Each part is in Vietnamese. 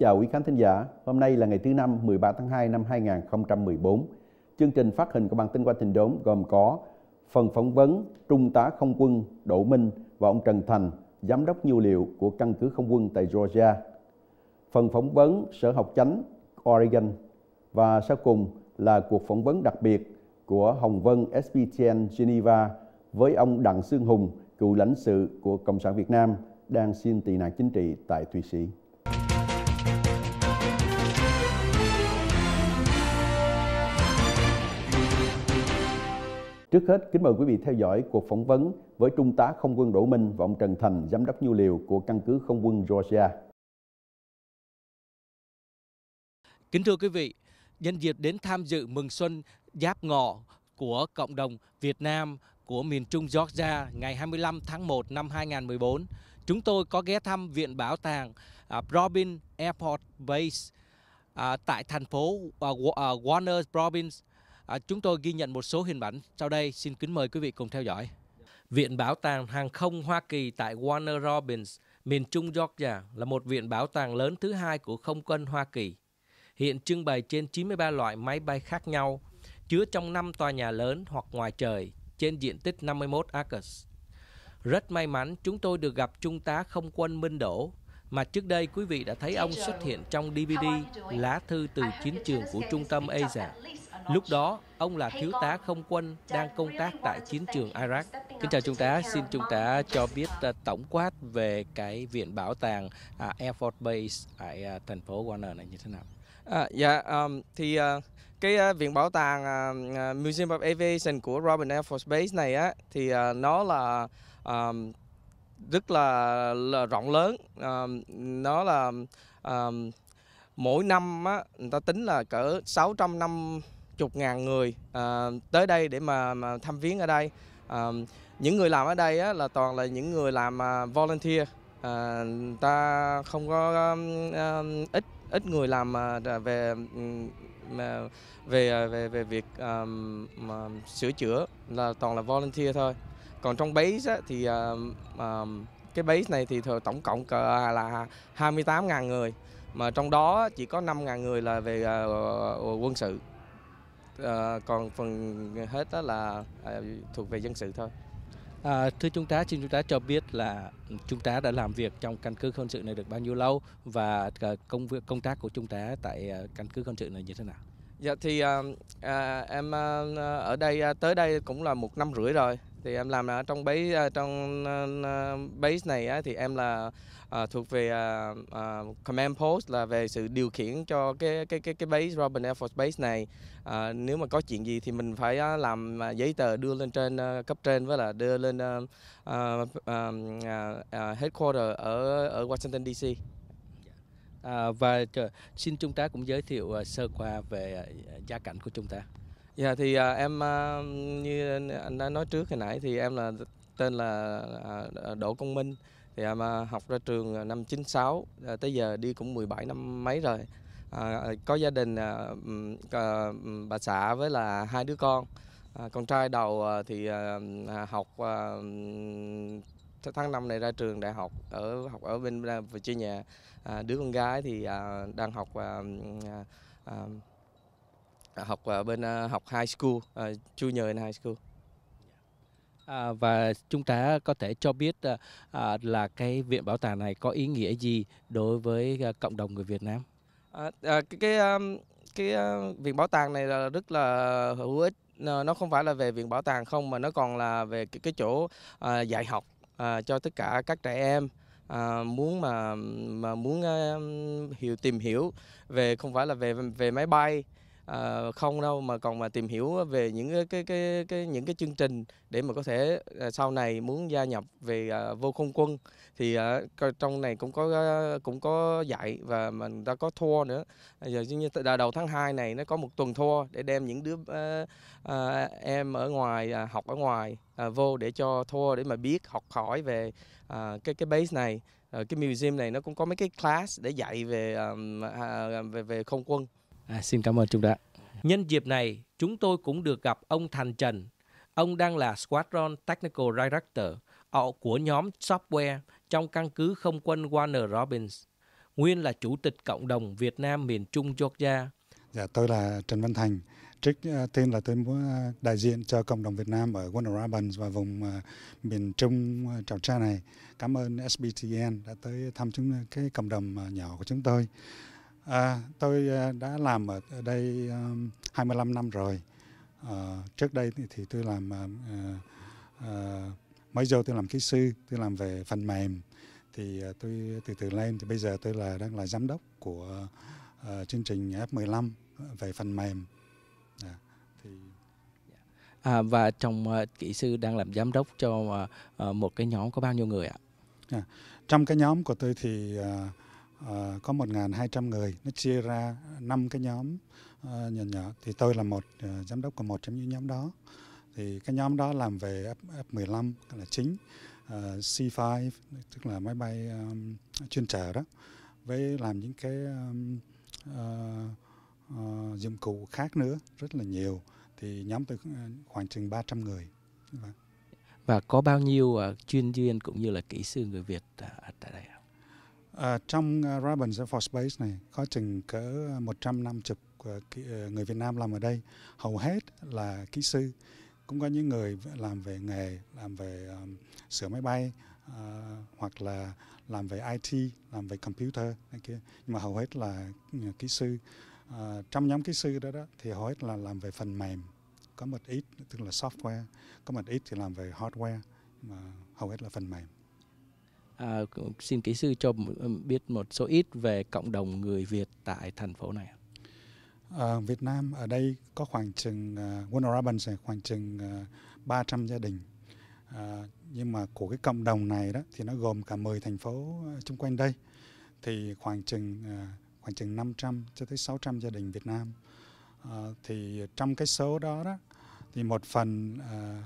chào quý khán thính giả. Hôm nay là ngày thứ năm 13 tháng 2 năm 2014. Chương trình phát hình của bản tin qua trình đốn gồm có phần phỏng vấn Trung tá Không quân Đỗ Minh và ông Trần Thành, Giám đốc nhu liệu của căn cứ không quân tại Georgia. Phần phỏng vấn Sở học chánh Oregon và sau cùng là cuộc phỏng vấn đặc biệt của Hồng Vân SBTN Geneva với ông Đặng Sương Hùng, cựu lãnh sự của Cộng sản Việt Nam đang xin tị nạn chính trị tại Thụy Sĩ. Trước hết, kính mời quý vị theo dõi cuộc phỏng vấn với Trung tá Không quân Đỗ Minh và ông Trần Thành, Giám đốc Nhu Liều của Căn cứ Không quân Georgia. Kính thưa quý vị, nhân dịp đến tham dự mừng xuân Giáp Ngọ của cộng đồng Việt Nam của miền Trung Georgia ngày 25 tháng 1 năm 2014, chúng tôi có ghé thăm Viện Bảo tàng à, Robin Airport Base à, tại thành phố à, Warner Province À, chúng tôi ghi nhận một số hình ảnh sau đây. Xin kính mời quý vị cùng theo dõi. Viện Bảo tàng Hàng không Hoa Kỳ tại Warner Robins, miền Trung Georgia là một viện bảo tàng lớn thứ hai của không quân Hoa Kỳ. Hiện trưng bày trên 93 loại máy bay khác nhau, chứa trong 5 tòa nhà lớn hoặc ngoài trời trên diện tích 51 acres. Rất may mắn chúng tôi được gặp Trung tá Không quân Minh Đỗ mà trước đây quý vị đã thấy ông xuất hiện trong DVD Lá thư từ chiến trường của trung tâm Asia. Lúc đó, ông là thiếu tá không quân đang công tác tại chiến trường Iraq. Kính chào Trung tá, xin Trung tá cho biết à, tổng quát về cái viện bảo tàng à, Air Force Base tại à, thành phố Warner này như thế nào? À, dạ, um, thì uh, cái uh, viện bảo tàng uh, Museum of Aviation của Robin Air Force Base này á, thì uh, nó là um, rất là, là rộng lớn, um, nó là um, mỗi năm á, người ta tính là cỡ 650 chục ngàn người à, tới đây để mà, mà thăm viếng ở đây. À, những người làm ở đây á, là toàn là những người làm uh, volunteer, à, ta không có um, ít ít người làm uh, về à, về về về, về việc um, mà sửa chữa là toàn là volunteer thôi. Còn trong base á, thì um, um, cái base này thì tổng cộng là 28.000 người mà trong đó chỉ có 5.000 người là về uh, quân sự à, còn phần hết đó là à, thuộc về dân sự thôi. À, thưa trung tá, xin trung tá cho biết là trung tá đã làm việc trong căn cứ quân sự này được bao nhiêu lâu và ờ, công việc công tác của trung tá tại căn cứ quân sự này như thế nào? Dạ thì à, à, em à, ở đây tới đây cũng là một năm rưỡi rồi thì em làm ở trong base à, trong à, à, base này thì em là thuộc về command post là về sự điều khiển cho cái cái cái cái base Robin Air Force Base này nếu mà có chuyện gì thì mình phải làm giấy tờ đưa lên trên cấp trên với là đưa lên uh, headquarter ở ở Washington DC dạ. và xin trung tá cũng giới thiệu sơ qua về gia cảnh của chúng ta. Dạ thì à, em à, như anh đã nói trước hồi nãy thì em là tên là à, à, Đỗ Công Minh thì em học ra trường năm 96 à, tới giờ đi cũng 17 năm mấy rồi. À, có gia đình à, bà xã với là hai đứa con. À, con trai đầu thì à, học à, tháng năm này ra trường đại học ở học ở bên Virginia. À, đứa con gái thì à, đang học à, à, học ờ, bên ờ, học high school, ờ, junior in high school. À, và chúng ta có thể cho biết à, là cái viện bảo tàng này có ý nghĩa gì đối với à, cộng đồng người Việt Nam? À, à, cái cái um, cái uh, viện bảo tàng này là rất là hữu ích nó không phải là về viện bảo tàng không mà nó còn là về cái, cái chỗ uh, dạy học uh, cho tất cả các trẻ em uh, muốn mà mà muốn uh, hiểu tìm hiểu về không phải là về về máy bay à, không đâu mà còn mà tìm hiểu về những cái cái cái, cái những cái chương trình để mà có thể à, sau này muốn gia nhập về à, vô không quân thì à, trong này cũng có à, cũng có dạy và mình đã có thua nữa à, giờ như đầu tháng 2 này nó có một tuần thua để đem những đứa à, à, em ở ngoài à, học ở ngoài à, vô để cho thua để mà biết học hỏi về à, cái cái base này cái museum này nó cũng có mấy cái class để dạy về um, về về không quân À, xin cảm ơn Trung đã. Nhân dịp này, chúng tôi cũng được gặp ông Thành Trần. Ông đang là Squadron Technical Director ở ờ, của nhóm software trong căn cứ không quân Warner Robins. Nguyên là Chủ tịch Cộng đồng Việt Nam miền Trung Georgia. Dạ, tôi là Trần Văn Thành. Trích ờ, tên là tôi muốn ờ, đại diện cho cộng đồng Việt Nam ở Warner Robins và vùng miền Trung uh, Trào Tra này. Cảm ơn SBTN đã tới thăm chúng cái cộng đồng nhỏ của chúng tôi. À, tôi à, đã làm ở đây 25 à, năm rồi. À, trước đây thì tôi làm à, à, à mấy giờ tôi làm kỹ sư, tôi làm về phần mềm thì tôi từ từ lên thì bây giờ tôi là đang là giám đốc của uh, chương trình F15 về phần mềm. À, thì à, và trong uh, kỹ sư đang làm giám đốc cho uh, một cái nhóm có bao nhiêu người ạ? À, trong cái nhóm của tôi thì uh, uh, có 1.200 người nó chia ra năm cái nhóm uh, nhỏ nhỏ thì tôi là một uh, giám đốc của một trong những nhóm đó thì cái nhóm đó làm về F-15 là chính uh, C5 tức là máy bay um, chuyên chở đó với làm những cái um, uh, uh, dụng cụ khác nữa rất là nhiều thì nhóm tôi khoảng chừng 300 người vâng. và có bao nhiêu uh, chuyên viên cũng như là kỹ sư người Việt uh, tại đây ạ? À, trong uh, Robins for Space này có chừng cỡ 150 ờ, người Việt Nam làm ở đây. Hầu hết là kỹ sư. Cũng có những người làm về nghề, làm về um, sửa máy bay uh, hoặc là làm về IT, làm về computer này kia. Nhưng mà hầu hết là ừ, kỹ sư. Uh, trong nhóm kỹ sư đó đó thì hầu hết là làm về phần mềm. Có một ít tức là software, có một ít thì làm về hardware mà hầu hết là phần mềm. À, xin kỹ sư cho biết một số ít về cộng đồng người Việt tại thành phố này. À, Việt Nam ở đây có khoảng chừng uh, Warner khoảng chừng uh, 300 gia đình. À, nhưng mà của cái cộng đồng này đó thì nó gồm cả 10 thành phố xung quanh đây thì khoảng chừng uh, khoảng chừng 500 cho tới 600 gia đình Việt Nam. À, thì trong cái số đó đó thì một phần uh,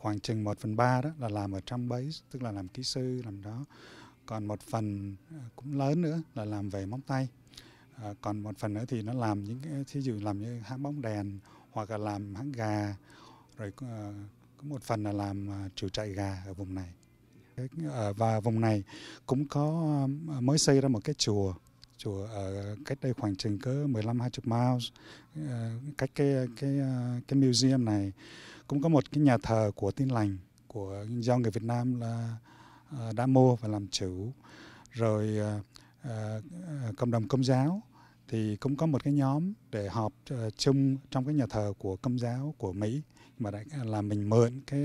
khoảng chừng 1 phần 3 đó là làm ở trong base, tức là làm kỹ sư, làm đó. Còn một phần ờ, cũng lớn nữa là làm về móng tay. À, còn một phần nữa thì nó làm những cái, thí dụ làm như hãng bóng đèn hoặc là làm hãng gà. Rồi à, có một phần là làm chủ trại gà ở vùng này. Và vùng này cũng có mới xây ra một cái chùa chùa ở cách đây khoảng chừng cỡ 15 20 miles ờ, cách cái cái ờ, cái museum này cũng có một cái nhà thờ của tin lành của do người Việt Nam là ờ, đã mua và làm chủ rồi cộng đồng công giáo thì cũng có một cái nhóm để họp chung trong cái nhà thờ của công giáo của Mỹ mà đã là mình mượn cái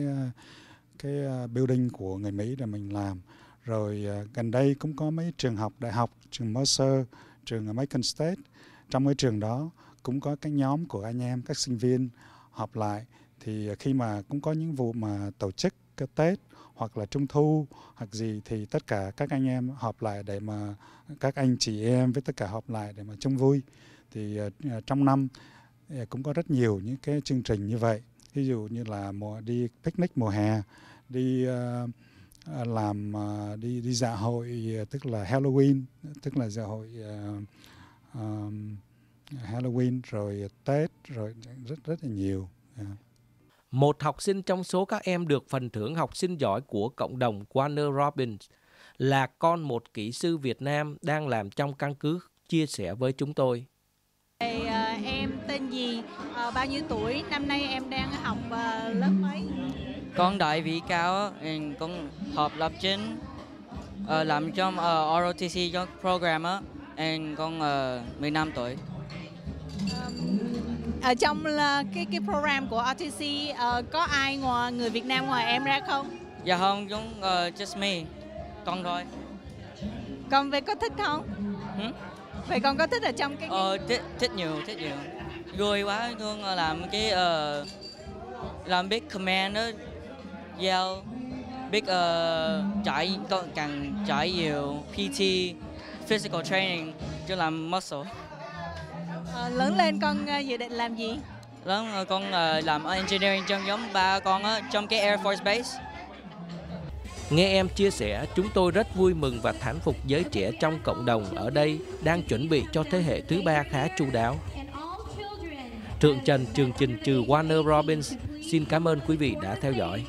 cái building của người Mỹ để mình làm rồi à, gần đây cũng có mấy trường học đại học trường Mercer trường American State trong mấy trường đó cũng có cái nhóm của anh em các sinh viên họp lại thì à, khi mà cũng có những vụ mà tổ chức cái Tết hoặc là Trung thu hoặc gì thì tất cả các anh em họp lại để mà các anh chị em với tất cả họp lại để mà chung vui thì à, trong năm cũng có rất nhiều những cái chương trình như vậy ví dụ như là mùa đi picnic mùa hè đi uh, À, làm à, đi đi dạ hội à, tức là Halloween tức là dạ hội uh, um, Halloween rồi Tết rồi rất rất là nhiều. Yeah. Một học sinh trong số các em được phần thưởng học sinh giỏi của cộng đồng Warner Robins là con một kỹ sư Việt Nam đang làm trong căn cứ chia sẻ với chúng tôi. Em tên gì, bao nhiêu tuổi, năm nay em đang học lớp mấy? con đại vị cao con học lập trình uh, làm trong uh, ờ, ROTC cho programmer and con uh, ờ, 15 tuổi um, ở trong uh, cái cái program của ROTC uh, có ai ngoài người Việt Nam ngoài em ra không? Dạ không, chúng uh, just me, con thôi. Con về có thích không? Hmm? Vậy con có thích ở trong cái? Ờ, uh, thích thích nhiều, thích nhiều. Vui quá, luôn làm cái uh, làm biết command đó Yale, biết uh, chạy càng chạy nhiều PT, physical training cho làm muscle. À, lớn lên con uh, dự định làm gì? Lớn uh, con uh, làm engineering trong giống ba con uh, trong cái Air Force Base. Nghe em chia sẻ, chúng tôi rất vui mừng và thán phục giới trẻ trong cộng đồng ở đây đang chuẩn bị cho thế hệ thứ ba khá chu đáo. Thượng Trần, trường trình trừ Warner Robbins xin cảm ơn quý vị đã theo dõi.